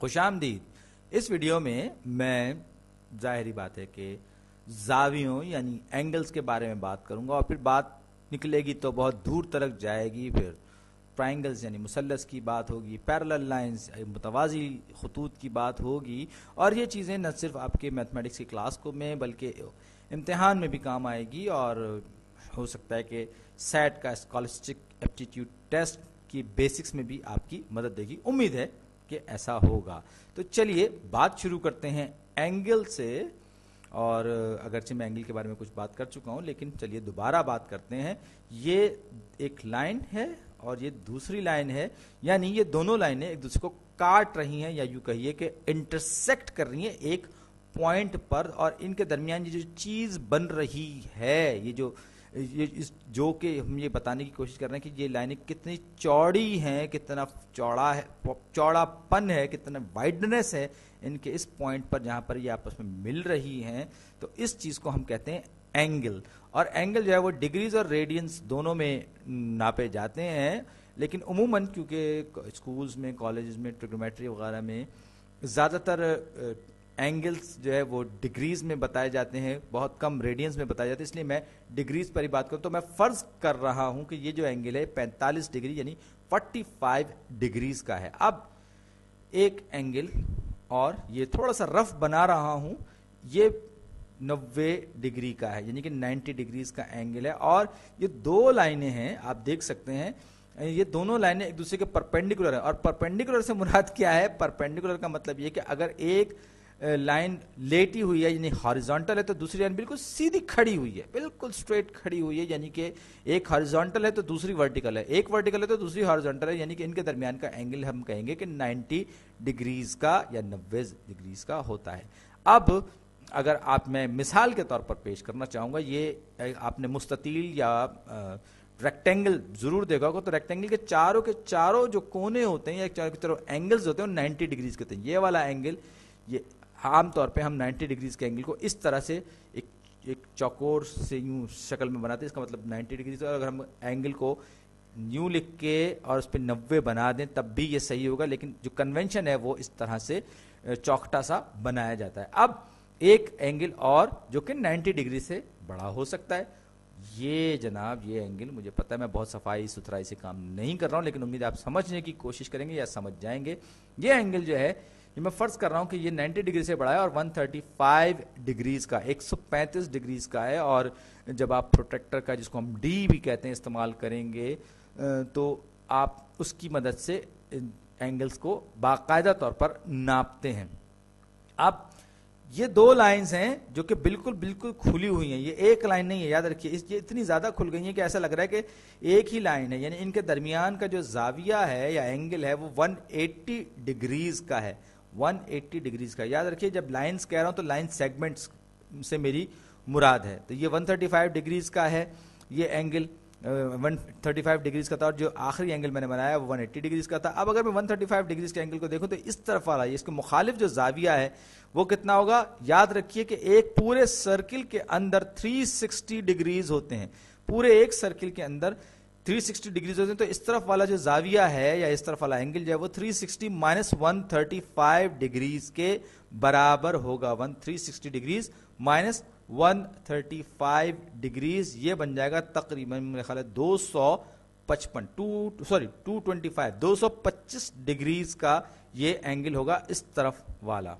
खुश आमदीद इस वीडियो में मैं जाहरी बात है कि जावियों यानी एंगल्स के बारे में बात करूंगा और फिर बात निकलेगी तो बहुत दूर तक जाएगी फिर ट्राइंगल्स यानी मुसलस की बात होगी पैरल लाइन्स मुतवाजी खतूत की बात होगी और ये चीज़ें न सिर्फ आपके मैथमेटिक्स की क्लास को में बल्कि इम्तहान में भी काम आएगी और हो सकता है कि सेट का स्कॉलस्टिक एप्टीट्यूड टेस्ट की बेसिक्स में भी आपकी मदद देगी उम्मीद है कि ऐसा होगा तो चलिए बात शुरू करते हैं एंगल से और अगरचे मैं एंगल के बारे में कुछ बात कर चुका हूं लेकिन चलिए दोबारा बात करते हैं ये एक लाइन है और ये दूसरी लाइन है यानी ये दोनों लाइनें एक दूसरे को काट रही हैं या यू कहिए कि इंटरसेक्ट कर रही हैं एक पॉइंट पर और इनके दरमियान ये जो चीज बन रही है ये जो ये इस जो के हम ये बताने की कोशिश कर रहे हैं कि ये लाइनें कितनी चौड़ी हैं कितना चौड़ा है चौड़ापन है कितना वाइडनेस है इनके इस पॉइंट पर जहाँ पर ये आपस में मिल रही हैं तो इस चीज़ को हम कहते हैं एंगल और एंगल जो है वो डिग्रीज और रेडियंस दोनों में नापे जाते हैं लेकिन उमूमन क्योंकि स्कूल्स में कॉलेज में ट्रिग्नोमेट्री वगैरह में ज़्यादातर एंगल्स जो है वो डिग्रीज में बताए जाते हैं बहुत कम रेडियंस में बताए जाते हैं इसलिए मैं डिग्रीज पर ही बात करूँ तो मैं फ़र्ज़ कर रहा हूँ कि ये जो एंगल है 45 डिग्री यानी 45 डिग्रीज का है अब एक एंगल और ये थोड़ा सा रफ बना रहा हूँ ये 90 डिग्री का है यानी कि 90 डिग्रीज का एंगल है और ये दो लाइनें हैं आप देख सकते हैं ये दोनों लाइनें एक दूसरे के परपेंडिकुलर है और परपेंडिकुलर से मुराद क्या है परपेंडिकुलर का मतलब ये कि अगर एक लाइन लेटी हुई है यानी हॉरिजॉन्टल है तो दूसरी लाइन बिल्कुल सीधी खड़ी हुई है बिल्कुल स्ट्रेट खड़ी हुई है यानी कि एक हॉरिजॉन्टल है तो दूसरी वर्टिकल है एक वर्टिकल है तो दूसरी हॉरिजॉन्टल है यानी कि इनके दरमियान का एंगल हम कहेंगे कि 90 डिग्रीज का या 90 डिग्रीज का होता है अब अगर आप मैं मिसाल के तौर पर पेश करना चाहूँगा ये आपने मुस्ततील या रेक्टेंगल जरूर देखा होगा तो रेक्टेंगल के चारों के चारों जो कोने होते हैं या चारों के चारों एंगल्स होते हैं वो नाइन्टी डिग्रीज के होते हैं ये वाला एंगल ये आमतौर पे हम 90 डिग्रीज के एंगल को इस तरह से एक एक चौकोर से यूं शक्ल में बनाते हैं इसका मतलब 90 डिग्रीज और अगर हम एंगल को न्यू लिख के और उस पर नब्बे बना दें तब भी ये सही होगा लेकिन जो कन्वेंशन है वो इस तरह से चौकटा सा बनाया जाता है अब एक एंगल और जो कि 90 डिग्री से बड़ा हो सकता है ये जनाब ये एंगल मुझे पता है मैं बहुत सफाई सुथराई से काम नहीं कर रहा हूं लेकिन उम्मीद आप समझने की कोशिश करेंगे या समझ जाएंगे ये एंगल जो है ये मैं फर्ज कर रहा हूं कि ये 90 डिग्री से बढ़ा है और 135 डिग्रीज का 135 डिग्रीज का है और जब आप प्रोटेक्टर का जिसको हम डी भी कहते हैं इस्तेमाल करेंगे तो आप उसकी मदद से एंगल्स को बाकायदा तौर पर नापते हैं आप ये दो लाइंस हैं जो कि बिल्कुल बिल्कुल खुली हुई हैं ये एक लाइन नहीं है याद रखिए इस ये इतनी ज़्यादा खुल गई है कि ऐसा लग रहा है कि एक ही लाइन है यानी इनके दरमियान का जो जाविया है या एंगल है वो 180 डिग्रीज का है 180 डिग्रीज का याद रखिए जब लाइन्स कह रहा हूँ तो लाइन सेगमेंट्स से मेरी मुराद है तो ये 135 डिग्रीज का है ये angle one thirty five degrees का था और जो आखिरी एंगल मैंने बनाया वो वन एट्टी डिग्रीज का था अब अगर मैं वन थर्टी फाइव डिग्रीज के एंगल को देखूँ तो इस तरफ आ रहा है इसके मुखालिफ जो जाविया है वो कितना होगा याद रखिए कि एक पूरे सर्किल के अंदर थ्री सिक्सटी डिग्रीज होते हैं पूरे एक सर्किल के अंदर 360 डिग्री हैं तो इस तरफ वाला जो जाविया है या इस तरफ वाला एंगल जो है वो 360 सिक्सटी माइनस वन डिग्रीज के बराबर होगा वन 360 डिग्रीज माइनस 135 डिग्रीज ये बन जाएगा तकरीबन मेरे ख्याल है दो सौ पचपन two sorry two twenty five दो सौ पच्चीस डिग्रीज का ये एंगल होगा इस तरफ वाला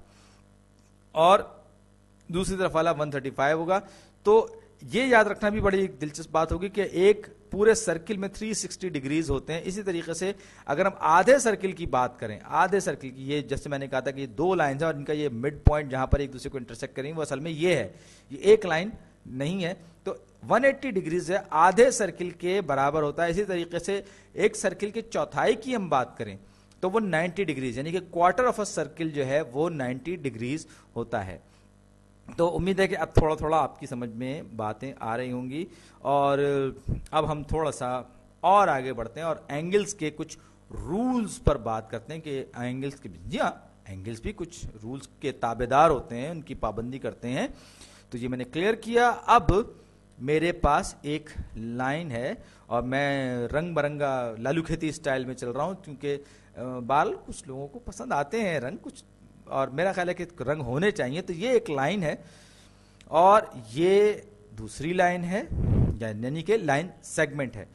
और दूसरी तरफ वाला 135 होगा तो ये याद रखना भी बड़ी दिलचस्प बात होगी कि एक पूरे सर्किल में 360 डिग्रीज होते हैं इसी तरीके से अगर हम आधे सर्किल की बात करें आधे सर्किल की ये जैसे मैंने कहा था कि ये दो लाइन है और इनका ये मिड पॉइंट जहां पर एक दूसरे को इंटरसेक्ट करेंगे वो असल में ये है ये एक लाइन नहीं है तो 180 डिग्रीज है आधे सर्किल के बराबर होता है इसी तरीके से एक सर्किल के चौथाई की हम बात करें तो वो 90 डिग्रीज यानी कि क्वार्टर ऑफ अ सर्किल जो है वो 90 डिग्रीज होता है तो उम्मीद है कि अब थोड़ा थोड़ा आपकी समझ में बातें आ रही होंगी और अब हम थोड़ा सा और आगे बढ़ते हैं और एंगल्स के कुछ रूल्स पर बात करते हैं कि एंगल्स के जी हाँ एंगल्स भी कुछ रूल्स के ताबेदार होते हैं उनकी पाबंदी करते हैं तो ये मैंने क्लियर किया अब मेरे पास एक लाइन है और मैं रंग बरंगा लालू खेती स्टाइल में चल रहा हूँ क्योंकि बाल कुछ लोगों को पसंद आते हैं रंग कुछ और मेरा ख्याल है कि रंग होने चाहिए तो ये एक लाइन है और ये दूसरी लाइन है यानी कि लाइन सेगमेंट है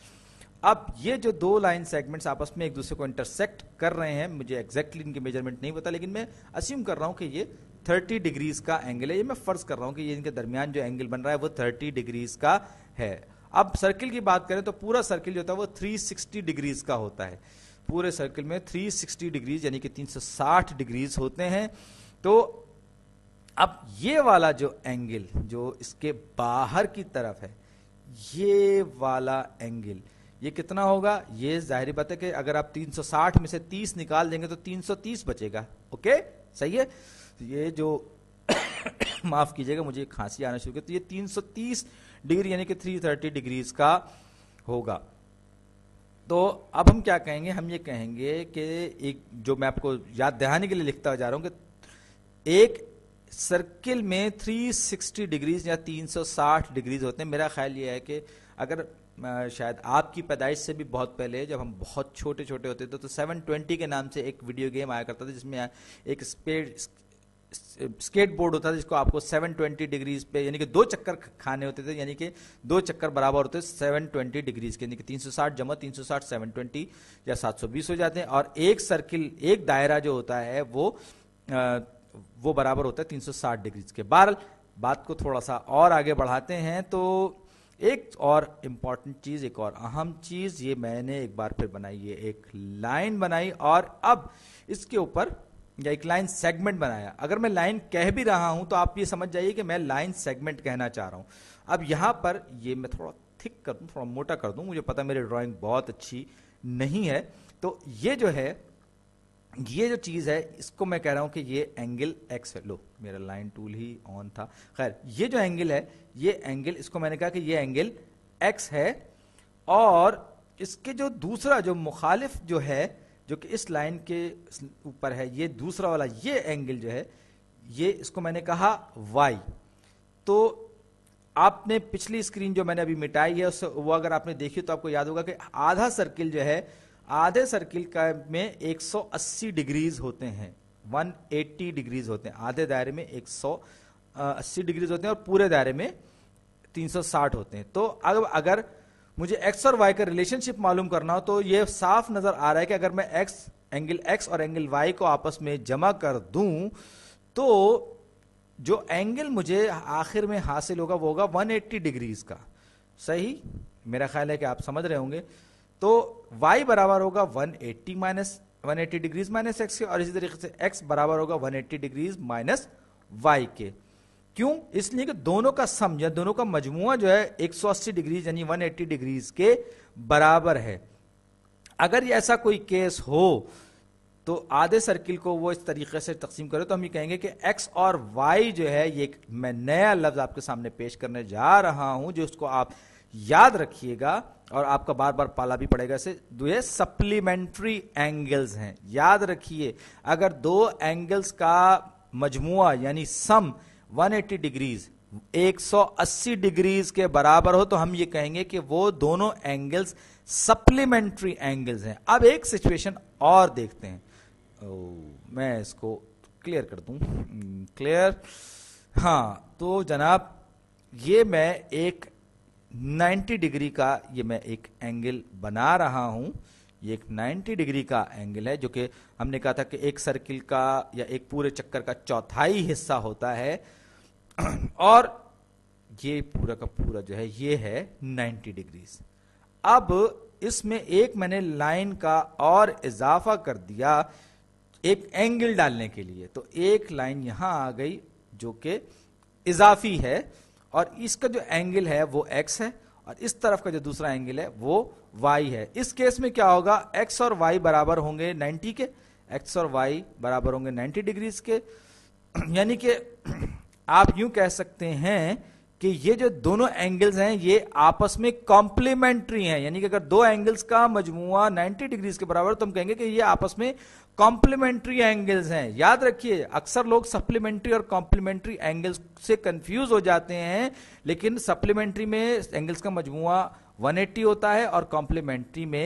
अब ये जो दो लाइन सेगमेंट्स आपस में एक दूसरे को इंटरसेक्ट कर रहे हैं मुझे एग्जैक्टली इनके मेजरमेंट नहीं पता लेकिन मैं अस्यूम कर रहा हूँ कि ये 30 डिग्रीज का एंगल है ये मैं फर्ज कर रहा हूँ कि ये इनके दरमियान जो एंगल बन रहा है वो 30 डिग्रीज का है अब सर्किल की बात करें तो पूरा सर्किल जो होता है वो 360 डिग्रीज का होता है पूरे सर्कल में 360 डिग्रीज यानी कि 360 डिग्रीज होते हैं तो अब ये वाला जो एंगल जो इसके बाहर की तरफ है ये वाला एंगल ये कितना होगा ये जाहिर बात है कि अगर आप 360 में से 30 निकाल देंगे तो 330 बचेगा ओके सही है ये जो माफ कीजिएगा मुझे खांसी आना शुरू की तो ये 330 डिग्री यानी कि 330 डिग्रीज का होगा तो अब हम क्या कहेंगे हम ये कहेंगे कि एक जो मैं आपको याद दहाने के लिए लिखता जा रहा हूँ कि एक सर्किल में 360 डिग्रीज या 360 डिग्रीज होते हैं मेरा ख्याल ये है कि अगर शायद आपकी पैदाइश से भी बहुत पहले जब हम बहुत छोटे छोटे होते थे तो 720 के नाम से एक वीडियो गेम आया करता था जिसमें एक स्पेड स्केट बोर्ड होता था जिसको आपको 720 डिग्रीज पे यानी कि दो चक्कर खाने होते थे यानी कि दो चक्कर बराबर होते सेवन ट्वेंटी डिग्रीज के यानी कि 360 जमा 360 720 या 720 हो जाते हैं और एक सर्किल एक दायरा जो होता है वो आ, वो बराबर होता है 360 डिग्रीज के बार बात को थोड़ा सा और आगे बढ़ाते हैं तो एक और इम्पॉर्टेंट चीज़ एक और अहम चीज़ ये मैंने एक बार फिर बनाई ये एक लाइन बनाई और अब इसके ऊपर या एक लाइन सेगमेंट बनाया अगर मैं लाइन कह भी रहा हूं तो आप ये समझ जाइए कि मैं लाइन सेगमेंट कहना चाह रहा हूं अब यहां पर ये मैं थोड़ा थिक कर दूं थोड़ा मोटा कर दूं मुझे पता मेरी ड्राइंग बहुत अच्छी नहीं है तो ये जो है ये जो चीज़ है इसको मैं कह रहा हूं कि ये एंगल एक्स है लो मेरा लाइन टूल ही ऑन था खैर ये जो एंगल है ये एंगल इसको मैंने कहा कि ये एंगल एक्स है और इसके जो दूसरा जो मुखालिफ जो है जो कि इस लाइन के ऊपर है ये दूसरा वाला ये एंगल जो है ये इसको मैंने कहा वाई तो आपने पिछली स्क्रीन जो मैंने अभी मिटाई है उससे वो अगर आपने देखी तो आपको याद होगा कि आधा सर्किल जो है आधे सर्किल का में 180 डिग्रीज होते हैं 180 डिग्रीज होते हैं आधे दायरे में 180 डिग्रीज होते हैं और पूरे दायरे में 360 होते हैं तो अब अगर, अगर मुझे एक्स और वाई का रिलेशनशिप मालूम करना हो तो ये साफ नजर आ रहा है कि अगर मैं एक्स एंगल एक्स और एंगल वाई को आपस में जमा कर दूं तो जो एंगल मुझे आखिर में हासिल होगा वो होगा 180 डिग्रीज का सही मेरा ख्याल है कि आप समझ रहे होंगे तो y बराबर होगा 180 eighty minus one eighty degrees minus X के और इसी तरीके से x बराबर होगा 180 डिग्रीज माइनस वाई के क्यों इसलिए कि दोनों का सम या दोनों का मजमुआ जो है 180 डिग्री यानी 180 डिग्रीज के बराबर है अगर ऐसा कोई केस हो तो आधे सर्किल को वो इस तरीके से तकसीम करें तो हम ये कहेंगे कि x और y जो है ये मैं नया लफ्ज आपके सामने पेश करने जा रहा हूं जो उसको आप याद रखिएगा और आपका बार बार पाला भी पड़ेगा इसे दो ये सप्लीमेंट्री एंगल्स हैं याद रखिए अगर दो एंगल्स का मजमुआ यानी सम 180 डिग्रीज 180 डिग्रीज के बराबर हो तो हम ये कहेंगे कि वो दोनों एंगल्स सप्लीमेंट्री एंगल्स हैं अब एक सिचुएशन और देखते हैं ओ, मैं इसको क्लियर कर दूं क्लियर हाँ तो जनाब ये मैं एक 90 डिग्री का ये मैं एक एंगल बना रहा हूं ये एक 90 डिग्री का एंगल है जो कि हमने कहा था कि एक सर्किल का या एक पूरे चक्कर का चौथाई हिस्सा होता है और ये पूरा का पूरा जो है ये है 90 डिग्रीज अब इसमें एक मैंने लाइन का और इजाफा कर दिया एक एंगल डालने के लिए तो एक लाइन यहां आ गई जो कि इजाफी है और इसका जो एंगल है वो एक्स है और इस तरफ का जो दूसरा एंगल है वो वाई है इस केस में क्या होगा एक्स और वाई बराबर होंगे नाइन्टी के एक्स और वाई बराबर होंगे नाइन्टी डिग्रीज के यानी कि आप यूं कह सकते हैं कि ये जो दोनों एंगल्स हैं ये आपस में कॉम्प्लीमेंट्री हैं यानी कि अगर दो एंगल्स का मजमुआ 90 डिग्रीज के बराबर तो हम कहेंगे कि ये आपस में कॉम्प्लीमेंट्री एंगल्स हैं याद रखिए अक्सर लोग सप्लीमेंट्री और कॉम्प्लीमेंट्री एंगल्स से कंफ्यूज हो जाते हैं लेकिन सप्लीमेंट्री में एंगल्स का मजमुआ 180 होता है और कॉम्प्लीमेंट्री में